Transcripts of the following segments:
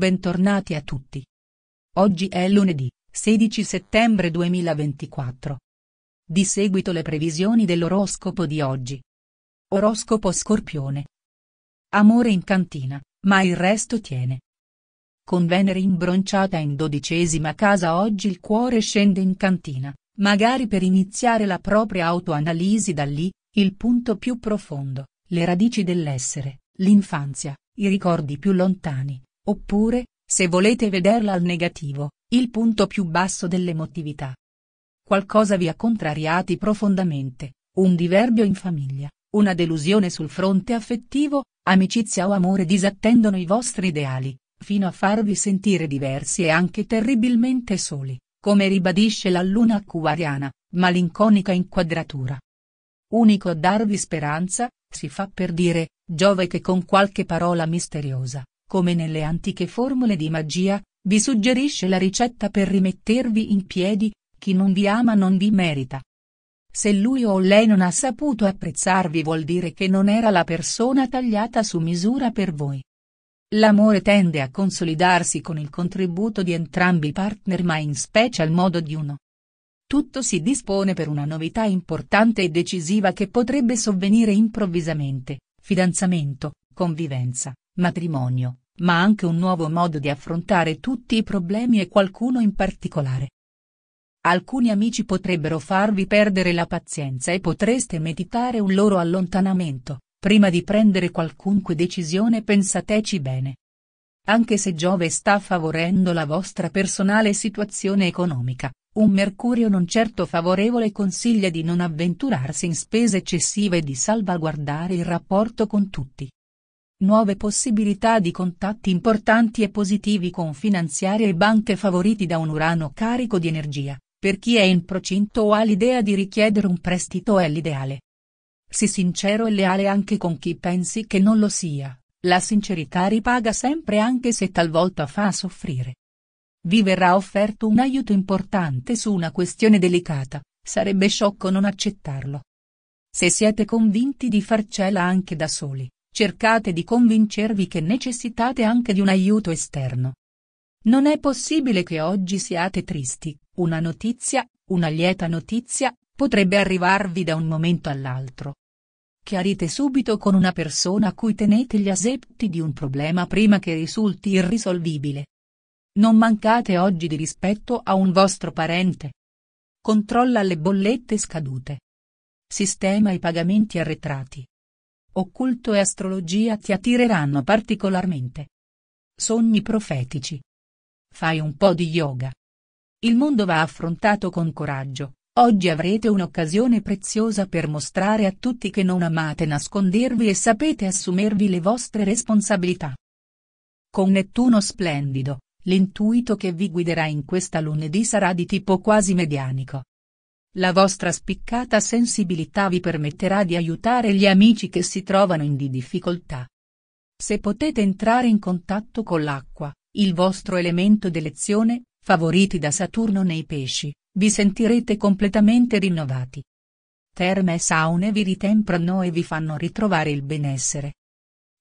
Bentornati a tutti. Oggi è lunedì, 16 settembre 2024. Di seguito le previsioni dell'oroscopo di oggi. Oroscopo Scorpione. Amore in cantina, ma il resto tiene. Con Venere imbronciata in dodicesima casa oggi il cuore scende in cantina, magari per iniziare la propria autoanalisi da lì, il punto più profondo, le radici dell'essere, l'infanzia, i ricordi più lontani Oppure, se volete vederla al negativo, il punto più basso dell'emotività. Qualcosa vi ha contrariati profondamente, un diverbio in famiglia, una delusione sul fronte affettivo, amicizia o amore disattendono i vostri ideali, fino a farvi sentire diversi e anche terribilmente soli, come ribadisce la luna acquariana, malinconica inquadratura. Unico a darvi speranza, si fa per dire, Giove che con qualche parola misteriosa, come nelle antiche formule di magia, vi suggerisce la ricetta per rimettervi in piedi, chi non vi ama non vi merita. Se lui o lei non ha saputo apprezzarvi vuol dire che non era la persona tagliata su misura per voi. L'amore tende a consolidarsi con il contributo di entrambi i partner ma in special modo di uno. Tutto si dispone per una novità importante e decisiva che potrebbe sovvenire improvvisamente, fidanzamento, convivenza, matrimonio, ma anche un nuovo modo di affrontare tutti i problemi e qualcuno in particolare. Alcuni amici potrebbero farvi perdere la pazienza e potreste meditare un loro allontanamento, prima di prendere qualunque decisione pensateci bene. Anche se Giove sta favorendo la vostra personale situazione economica, un mercurio non certo favorevole consiglia di non avventurarsi in spese eccessive e di salvaguardare il rapporto con tutti. Nuove possibilità di contatti importanti e positivi con finanziarie e banche favoriti da un urano carico di energia, per chi è in procinto o ha l'idea di richiedere un prestito è l'ideale. Sii sincero e leale anche con chi pensi che non lo sia, la sincerità ripaga sempre anche se talvolta fa soffrire. Vi verrà offerto un aiuto importante su una questione delicata, sarebbe sciocco non accettarlo. Se siete convinti di farcela anche da soli, Cercate di convincervi che necessitate anche di un aiuto esterno. Non è possibile che oggi siate tristi, una notizia, una lieta notizia, potrebbe arrivarvi da un momento all'altro. Chiarite subito con una persona a cui tenete gli asepti di un problema prima che risulti irrisolvibile. Non mancate oggi di rispetto a un vostro parente. Controlla le bollette scadute. Sistema i pagamenti arretrati. Occulto e astrologia ti attireranno particolarmente. Sogni profetici. Fai un po' di yoga. Il mondo va affrontato con coraggio. Oggi avrete un'occasione preziosa per mostrare a tutti che non amate nascondervi e sapete assumervi le vostre responsabilità. Con Nettuno splendido, l'intuito che vi guiderà in questa lunedì sarà di tipo quasi medianico. La vostra spiccata sensibilità vi permetterà di aiutare gli amici che si trovano in di difficoltà. Se potete entrare in contatto con l'acqua, il vostro elemento d'elezione, favoriti da Saturno nei pesci, vi sentirete completamente rinnovati. Terme e saune vi ritemprano e vi fanno ritrovare il benessere.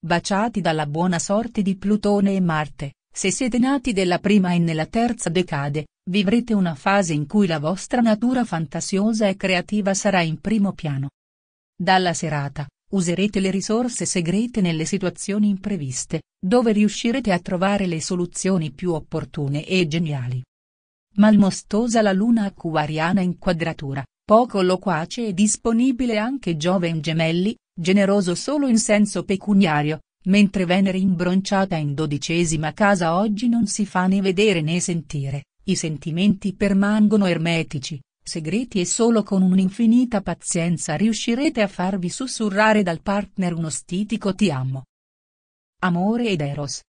Baciati dalla buona sorte di Plutone e Marte, se siete nati della prima e nella terza decade, vivrete una fase in cui la vostra natura fantasiosa e creativa sarà in primo piano. Dalla serata, userete le risorse segrete nelle situazioni impreviste, dove riuscirete a trovare le soluzioni più opportune e geniali. Malmostosa la luna acquariana in quadratura, poco loquace e disponibile anche Giove in gemelli, generoso solo in senso pecuniario, mentre Venere imbronciata in dodicesima casa oggi non si fa né vedere né sentire. I sentimenti permangono ermetici, segreti e solo con un'infinita pazienza riuscirete a farvi sussurrare dal partner uno stitico ti amo. Amore ed Eros.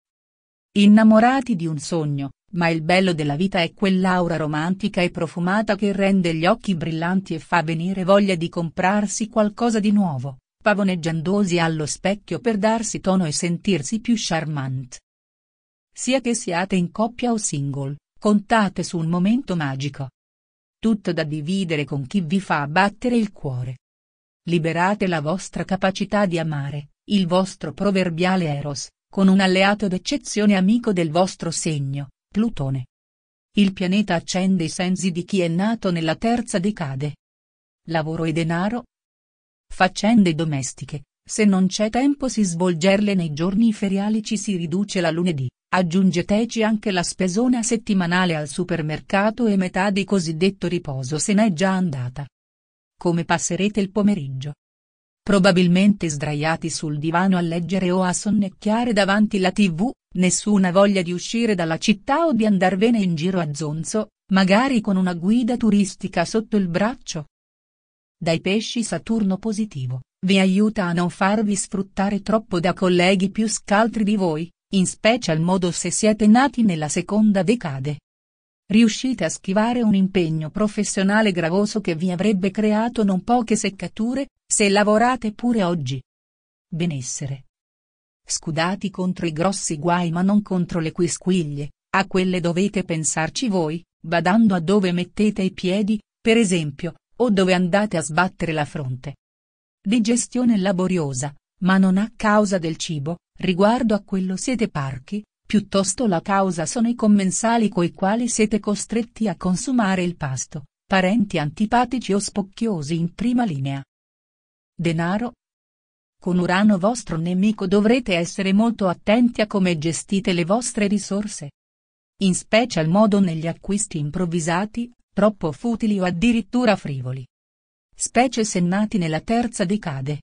Innamorati di un sogno, ma il bello della vita è quell'aura romantica e profumata che rende gli occhi brillanti e fa venire voglia di comprarsi qualcosa di nuovo, pavoneggiandosi allo specchio per darsi tono e sentirsi più charmant. Sia che siate in coppia o single, Contate su un momento magico. Tutto da dividere con chi vi fa battere il cuore. Liberate la vostra capacità di amare, il vostro proverbiale Eros, con un alleato d'eccezione amico del vostro segno, Plutone. Il pianeta accende i sensi di chi è nato nella terza decade. Lavoro e denaro? Faccende domestiche, se non c'è tempo si svolgerle nei giorni feriali ci si riduce la lunedì. Aggiungeteci anche la spesona settimanale al supermercato e metà di cosiddetto riposo se n'è già andata. Come passerete il pomeriggio? Probabilmente sdraiati sul divano a leggere o a sonnecchiare davanti la tv, nessuna voglia di uscire dalla città o di andarvene in giro a zonzo, magari con una guida turistica sotto il braccio. Dai pesci Saturno positivo, vi aiuta a non farvi sfruttare troppo da colleghi più scaltri di voi in special modo se siete nati nella seconda decade. Riuscite a schivare un impegno professionale gravoso che vi avrebbe creato non poche seccature, se lavorate pure oggi. Benessere. Scudati contro i grossi guai ma non contro le quisquiglie, a quelle dovete pensarci voi, badando a dove mettete i piedi, per esempio, o dove andate a sbattere la fronte. Digestione laboriosa, ma non a causa del cibo, Riguardo a quello siete parchi, piuttosto la causa sono i commensali coi quali siete costretti a consumare il pasto, parenti antipatici o spocchiosi in prima linea. Denaro. Con Urano vostro nemico dovrete essere molto attenti a come gestite le vostre risorse. In special modo negli acquisti improvvisati, troppo futili o addirittura frivoli. Specie se nati nella terza decade.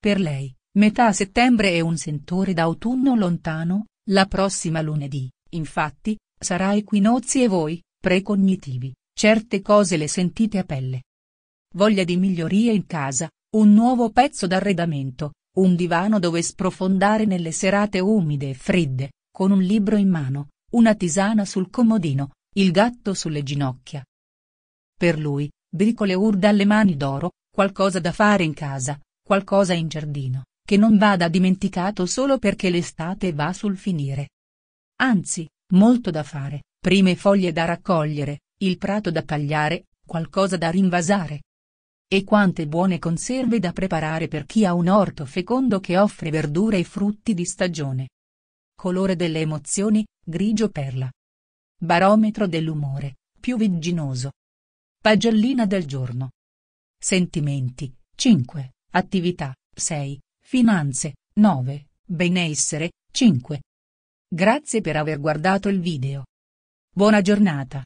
Per lei, Metà settembre e un sentore d'autunno lontano, la prossima lunedì, infatti, sarà equinozi e voi, precognitivi, certe cose le sentite a pelle. Voglia di migliorie in casa, un nuovo pezzo d'arredamento, un divano dove sprofondare nelle serate umide e fredde, con un libro in mano, una tisana sul comodino, il gatto sulle ginocchia. Per lui, bricole ur alle mani d'oro, qualcosa da fare in casa, qualcosa in giardino, che non vada dimenticato solo perché l'estate va sul finire. Anzi, molto da fare, prime foglie da raccogliere, il prato da tagliare, qualcosa da rinvasare. E quante buone conserve da preparare per chi ha un orto fecondo che offre verdure e frutti di stagione. Colore delle emozioni, grigio perla. Barometro dell'umore, più vigginoso. Pagellina del giorno. Sentimenti, 5, attività, 6, finanze, 9, benessere, 5. Grazie per aver guardato il video. Buona giornata.